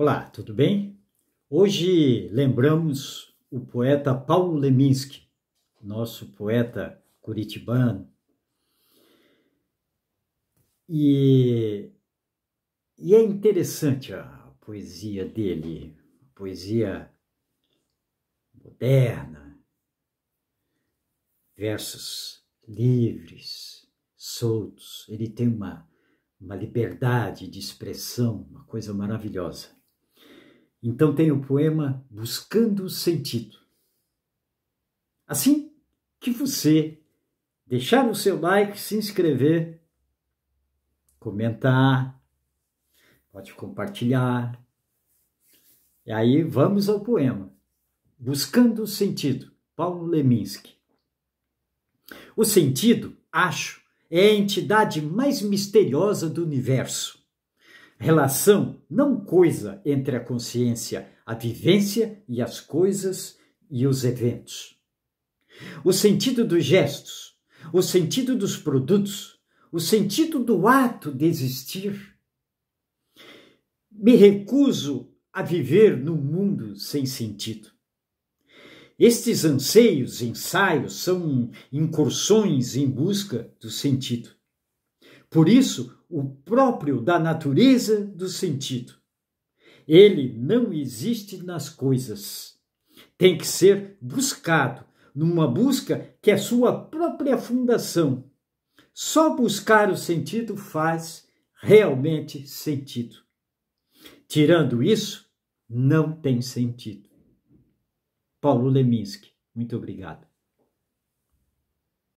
Olá, tudo bem? Hoje lembramos o poeta Paulo Leminski, nosso poeta curitibano. E, e é interessante a poesia dele, poesia moderna, versos livres, soltos. Ele tem uma, uma liberdade de expressão, uma coisa maravilhosa. Então tem o poema Buscando o Sentido. Assim que você deixar o seu like, se inscrever, comentar, pode compartilhar. E aí vamos ao poema Buscando o Sentido, Paulo Leminski. O sentido, acho, é a entidade mais misteriosa do universo relação, não coisa, entre a consciência, a vivência e as coisas e os eventos. O sentido dos gestos, o sentido dos produtos, o sentido do ato de existir. Me recuso a viver num mundo sem sentido. Estes anseios, ensaios, são incursões em busca do sentido. Por isso, o próprio da natureza do sentido. Ele não existe nas coisas. Tem que ser buscado, numa busca que é sua própria fundação. Só buscar o sentido faz realmente sentido. Tirando isso, não tem sentido. Paulo Leminski, muito obrigado.